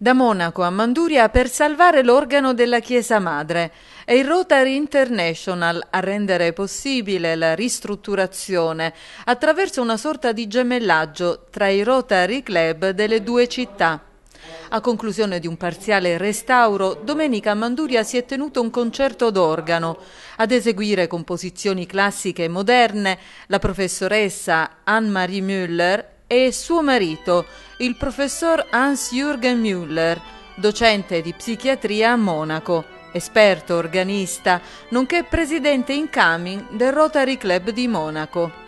da Monaco a Manduria per salvare l'organo della Chiesa Madre. È il Rotary International a rendere possibile la ristrutturazione attraverso una sorta di gemellaggio tra i Rotary Club delle due città. A conclusione di un parziale restauro, domenica a Manduria si è tenuto un concerto d'organo. Ad eseguire composizioni classiche e moderne, la professoressa Anne-Marie Müller e suo marito, il professor Hans-Jürgen Müller, docente di psichiatria a Monaco, esperto organista, nonché presidente in incoming del Rotary Club di Monaco.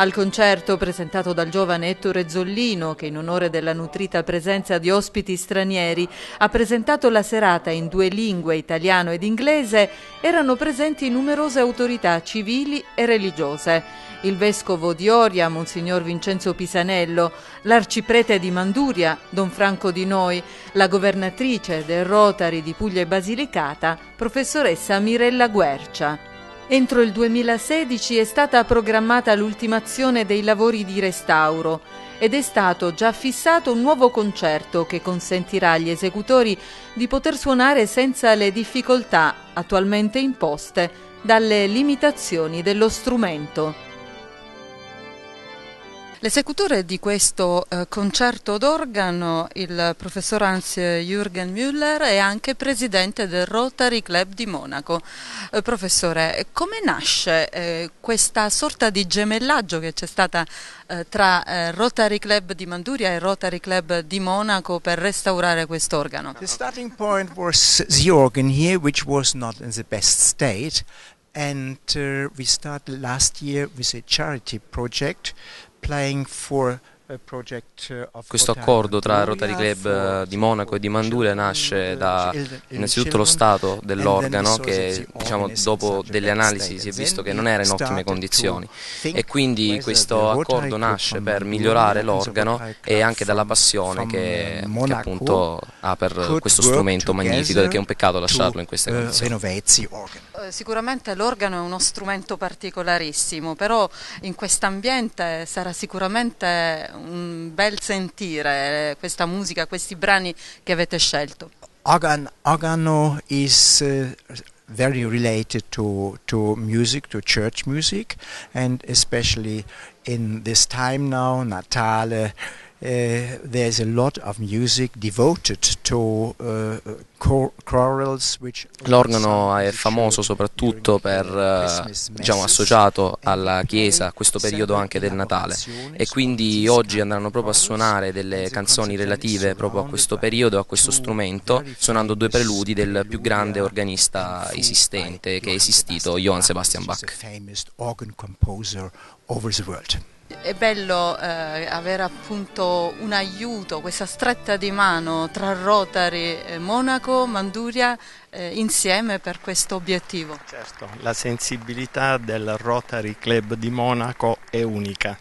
Al concerto presentato dal giovane Ettore Zollino, che in onore della nutrita presenza di ospiti stranieri ha presentato la serata in due lingue, italiano ed inglese, erano presenti numerose autorità civili e religiose. Il vescovo di Oria, Monsignor Vincenzo Pisanello, l'arciprete di Manduria, Don Franco Di Noi, la governatrice del Rotary di Puglia e Basilicata, professoressa Mirella Guercia. Entro il 2016 è stata programmata l'ultimazione dei lavori di restauro ed è stato già fissato un nuovo concerto che consentirà agli esecutori di poter suonare senza le difficoltà attualmente imposte dalle limitazioni dello strumento. L'esecutore di questo eh, concerto d'organo, il professor Hans-Jürgen Müller, è anche presidente del Rotary Club di Monaco. Eh, professore, come nasce eh, questa sorta di gemellaggio che c'è stata eh, tra eh, Rotary Club di Manduria e Rotary Club di Monaco per restaurare quest'organo? The starting point was the organ here, which was not in the best state. And uh, we started last year with a charity project playing for Uh, questo accordo tra Rotary Club uh, di Monaco e di Manduria nasce da innanzitutto lo stato dell'organo che diciamo, dopo delle analisi si è visto che non era in ottime condizioni e quindi questo accordo nasce per migliorare l'organo e anche dalla passione che, uh, che, appunto ha per questo strumento magnifico che è un peccato lasciarlo in queste condizioni. Eh, sicuramente l'organo è uno strumento particolarissimo, però in quest'ambiente sarà sicuramente un bel sentire eh, questa musica, questi brani che avete scelto. Organ, organo is uh, very related to, to music, to church music, and especially in this time now, Natale. Uh, there's a lot of music devoted to uh, uh, cor- chorals which L'organo è famoso soprattutto per diciamo associato alla chiesa a questo periodo anche del Natale e quindi oggi andranno proprio a suonare delle canzoni relative proprio a questo periodo a questo strumento suonando due preludi del più grande organista esistente che è esistito Johann Sebastian Bach è bello eh, avere appunto un aiuto, questa stretta di mano tra Rotary, eh, Monaco, Manduria eh, insieme per questo obiettivo. Certo, la sensibilità del Rotary Club di Monaco è unica.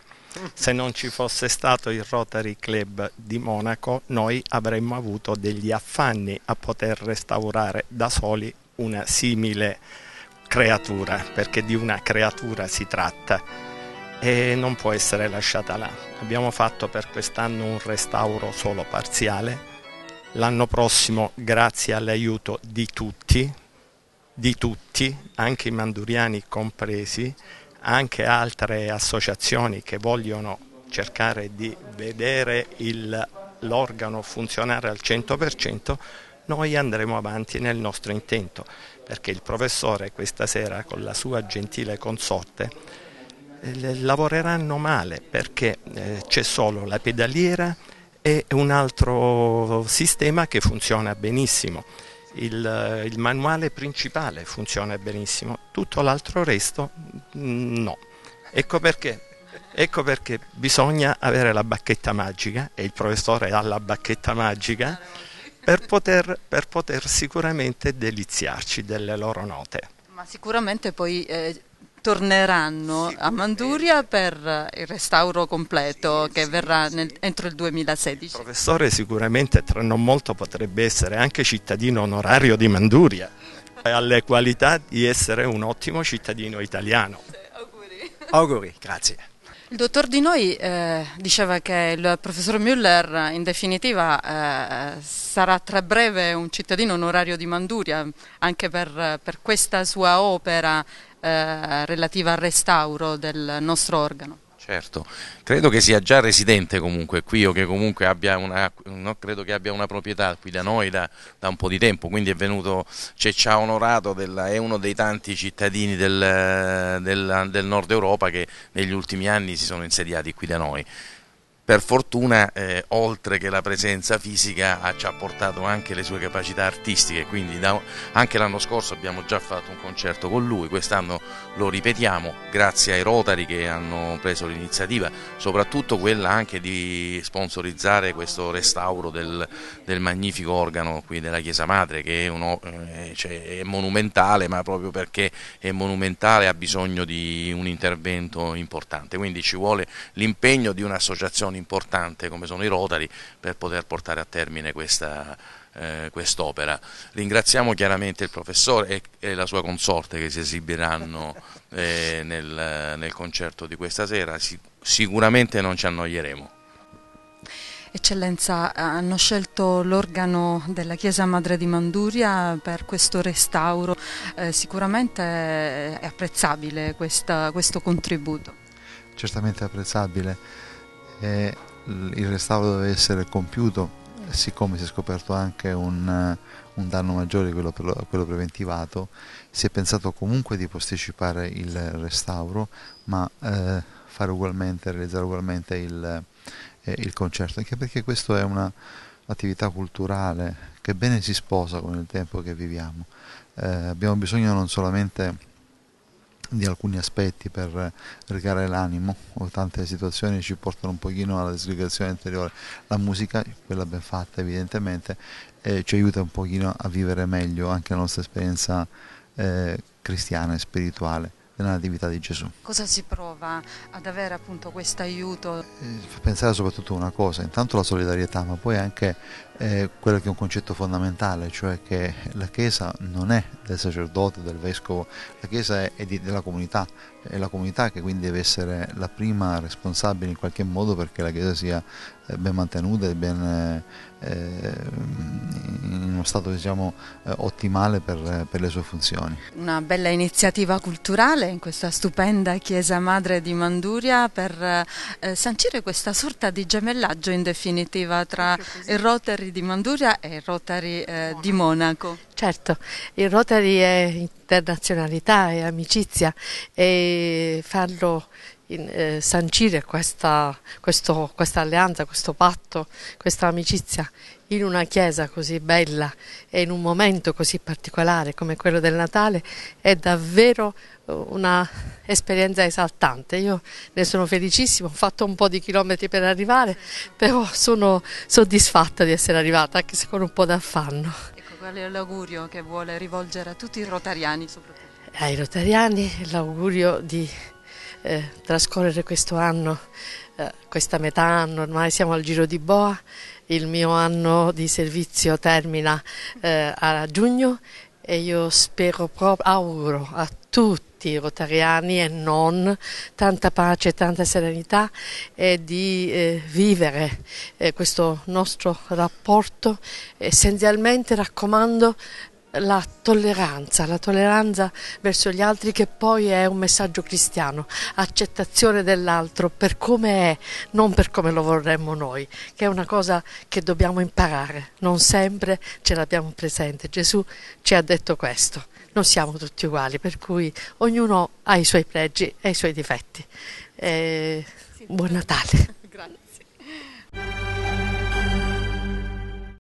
Se non ci fosse stato il Rotary Club di Monaco, noi avremmo avuto degli affanni a poter restaurare da soli una simile creatura, perché di una creatura si tratta e non può essere lasciata là. Abbiamo fatto per quest'anno un restauro solo parziale. L'anno prossimo, grazie all'aiuto di tutti, di tutti, anche i manduriani compresi, anche altre associazioni che vogliono cercare di vedere l'organo funzionare al 100%, noi andremo avanti nel nostro intento, perché il professore questa sera con la sua gentile consorte eh, lavoreranno male perché eh, c'è solo la pedaliera e un altro sistema che funziona benissimo. Il, eh, il manuale principale funziona benissimo, tutto l'altro resto mm, no. Ecco perché Ecco perché bisogna avere la bacchetta magica, e il professore ha la bacchetta magica, per poter, per poter sicuramente deliziarci delle loro note. Ma sicuramente poi eh, torneranno a Manduria per il restauro completo sì, che sì, verrà nel, entro il 2016. Il professore sicuramente tra non molto potrebbe essere anche cittadino onorario di Manduria e le qualità di essere un ottimo cittadino italiano. Sì, auguri. Auguri, grazie. Il dottor Di Noi eh, diceva che il professor Müller in definitiva eh, sarà tra breve un cittadino onorario di Manduria anche per, per questa sua opera eh, relativa al restauro del nostro organo. Certo, credo che sia già residente comunque qui o che comunque abbia una, no, credo che abbia una proprietà qui da noi da, da un po' di tempo, quindi è venuto, cioè, ci ha onorato, della, è uno dei tanti cittadini del, del, del nord Europa che negli ultimi anni si sono insediati qui da noi per fortuna eh, oltre che la presenza fisica ha, ci ha portato anche le sue capacità artistiche, quindi da, anche l'anno scorso abbiamo già fatto un concerto con lui, quest'anno lo ripetiamo grazie ai Rotari che hanno preso l'iniziativa, soprattutto quella anche di sponsorizzare questo restauro del, del magnifico organo qui della Chiesa Madre che è, uno, eh, cioè, è monumentale ma proprio perché è monumentale ha bisogno di un intervento importante, quindi ci vuole l'impegno di un'associazione importante come sono i Rotari per poter portare a termine questa, eh, quest'opera. Ringraziamo chiaramente il professore e, la sua consorte che si esibiranno eh, nel, nel, concerto di questa sera, sicuramente non ci annoieremo. Eccellenza, hanno scelto l'organo della Chiesa Madre di Manduria per questo restauro, eh, sicuramente è apprezzabile questa, questo contributo. Certamente apprezzabile e il restauro deve essere compiuto siccome si è scoperto anche un, un danno maggiore quello, quello preventivato si è pensato comunque di posticipare il restauro ma eh, fare ugualmente realizzare ugualmente il, eh, il concerto anche perché questa è un'attività culturale che bene si sposa con il tempo che viviamo eh, abbiamo bisogno non solamente di alcuni aspetti per recare l'animo o tante situazioni ci portano un pochino alla disgregazione interiore la musica, quella ben fatta evidentemente eh, ci aiuta un pochino a vivere meglio anche la nostra esperienza eh, cristiana e spirituale della Natività di Gesù. Cosa si prova ad avere appunto questo aiuto? Eh, pensare soprattutto a una cosa, intanto la solidarietà, ma poi anche eh, quello che è un concetto fondamentale, cioè che la Chiesa non è del sacerdote, del vescovo, la Chiesa è, è di, della comunità, è la comunità che quindi deve essere la prima responsabile in qualche modo perché la Chiesa sia eh, ben mantenuta e ben... Eh, stato diciamo, eh, ottimale per, per, le sue funzioni. Una bella iniziativa culturale in questa stupenda chiesa madre di Manduria per eh, sancire questa sorta di gemellaggio in definitiva tra il Rotary di Manduria e il Rotary eh, di Monaco. Certo, il Rotary è internazionalità, è amicizia e farlo in, eh, sancire questa, questo, questa alleanza, questo patto, questa amicizia in una chiesa così bella e in un momento così particolare come quello del Natale è davvero un'esperienza esaltante. Io ne sono felicissimo, ho fatto un po' di chilometri per arrivare, però sono soddisfatta di essere arrivata, anche se con un po' d'affanno. Ecco, qual è l'augurio che vuole rivolgere a tutti i rotariani soprattutto? Ai rotariani l'augurio di eh, trascorrere questo anno, eh, questa metà anno, ormai siamo al giro di boa, il mio anno di servizio termina eh, a giugno e io spero proprio, auguro a tutti i rotariani e non tanta pace, tanta serenità e di eh, vivere eh, questo nostro rapporto essenzialmente raccomando la tolleranza, la tolleranza verso gli altri che poi è un messaggio cristiano, accettazione dell'altro per come è, non per come lo vorremmo noi, che è una cosa che dobbiamo imparare, non sempre ce l'abbiamo presente. Gesù ci ha detto questo, non siamo tutti uguali, per cui ognuno ha i suoi pregi e i suoi difetti. E... Eh, buon Natale.